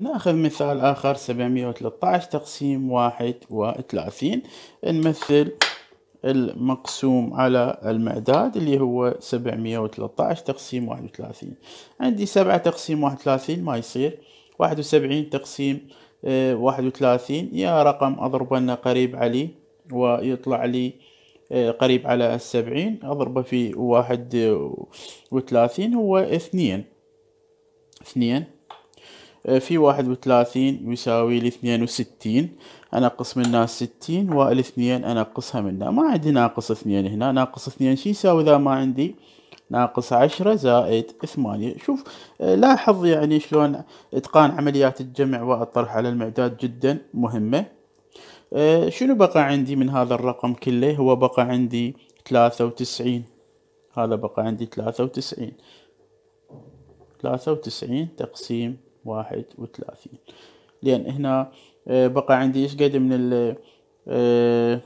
ناخذ مثال آخر 713 تقسيم واحد وثلاثين نمثل المقسوم على المعداد اللي هو 713 تقسيم واحد وثلاثين عندي سبعة تقسيم واحد وثلاثين ما يصير واحد وسبعين تقسيم آه، واحد وثلاثين يا رقم أضربه قريب عليه ويطلع لي آه، قريب على السبعين أضربه في واحد وثلاثين هو اثنين اثنين آه، في واحد وثلاثين يساوي لاثنين وستين أنقص منها ستين والاثنين أنقصها منها ما عندي ناقص اثنين هنا ناقص اثنين شي يساوي إذا ما عندي ناقص عشرة زائد ثمانية شوف آه، لاحظ يعني شلون إتقان عمليات الجمع والطرح على المعداد جدا مهمة آه، شنو بقى عندي من هذا الرقم كله هو بقى عندي ثلاثة وتسعين هذا بقى عندي ثلاثة وتسعين ثلاثة وتسعين تقسيم واحد وثلاثين لأن هنا آه، بقى عندي إيش قد من ال آه،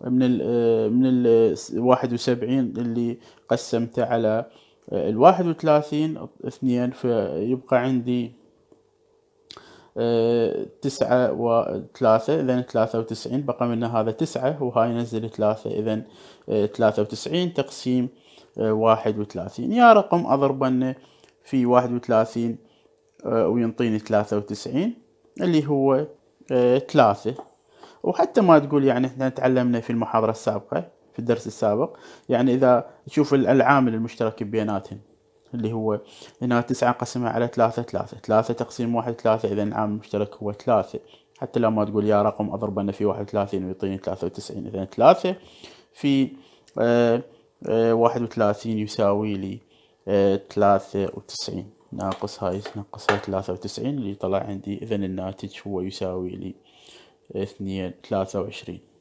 من ال آه، من ال واحد وسبعين اللي قسمته على الواحد وثلاثين اثنين فيبقى عندي تسعة وثلاثة إذا ثلاثة وتسعين بقى منا هذا تسعة وهاي نزل ثلاثة إذا ثلاثة وتسعين تقسيم واحد وثلاثين يا رقم أضربنا في واحد وثلاثين آه، وينطيني ثلاثة وتسعين اللي هو آه، ثلاثة وحتى ما تقول يعني احنا تعلمنا في المحاضرة السابقة في الدرس السابق يعني إذا تشوف العامل المشترك بيناتهم اللي هو هنا تسعة قسمها على ثلاثة ثلاثة ثلاثة تقسيم واحد ثلاثة إذا العامل المشترك هو ثلاثة حتى لو ما تقول يا رقم أضرب أضربنا في واحد وثلاثين ويعطيني ثلاثة وتسعين إذا ثلاثة في آه، واحد وثلاثين يساوي لي ثلاثة وتسعين ناقص هاي هاي ثلاثة وتسعين اللي طلع عندي إذا الناتج هو يساوي لي اثنين ثلاثة وعشرين